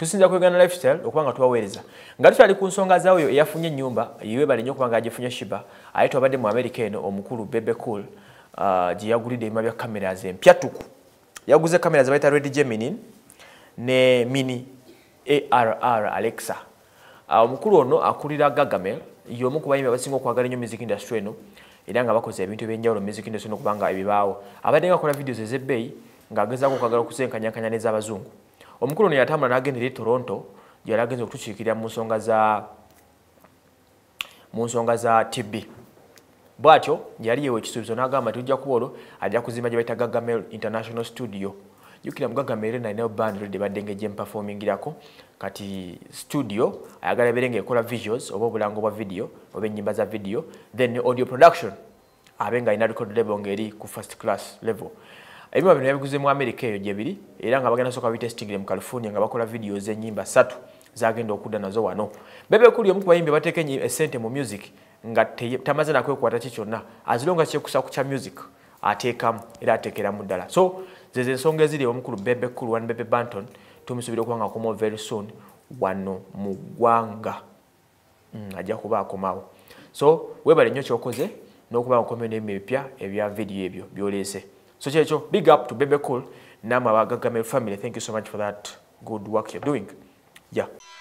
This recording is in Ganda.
tusinza kwegana lifestyle okuba nga tubaweereza nga tukyali ku nsonga zaoyo eyafunye ennyumba yiwebale nnyo okuba nga agifunye shiba aye twabadde mu amerika eno omukulu bebe cool uh, gye yagulidde ebima bya kameras empyatuku yaguze kamera zebayita red geminin ne mini arr alexa uh, omukulu ono akulira gagamel yomu kubayimbi abasinga okwagala nnyo music industry eno era nga bakoze ebintu ebyenjawulo music industry okubanga ebibaawo abadde nga akola videos ezebbeeyi ngaagezaako okwagala okusenkanyakanya n'ezabazungu omukulu ne yatambula n'agendera e toronto gyeyali agenza okutukiikirira mu nsonga za tb bwatyo gyeyali yewa ekisuubizo n'agamba tiujja kuba olwo ajja kuzimba gye baita gagamel international studio jukira mugaga mere nainayo band lde baddenga gyempafomingirako kati studio ayagala ebeere ngaekola visuals oba obulango bwa video oba enyimba za video then audio production abe nga ayina record lebo ngaeri ku first class level ebima bino yabiguzemu amerika eyo gye biri era nga bagenda soka bitestingire mu california nga bakola videos enyimba satu zagenda okudda nazo wano bebe bebekuli omu ku bayimbi bateeka esente eh, mu music nga tamaze nakwekwata ki kyonna azilonga kyekusaku kya music ateekamu era ateekeramu ddala so zeze ensonga eziri omukulu bebe kulu wan bebe banton tumusuubira okuba nga akomawo very soon wano mu ggwanga mm, ajja kuba akomawo so webale nnyo kyokoze n'okuba nga okomyo n'ebipya ebya vidiyo ebyo byoleese so kyekyo big up to bebecol namwe abagagame family thank you so much for that good work you're doing yeah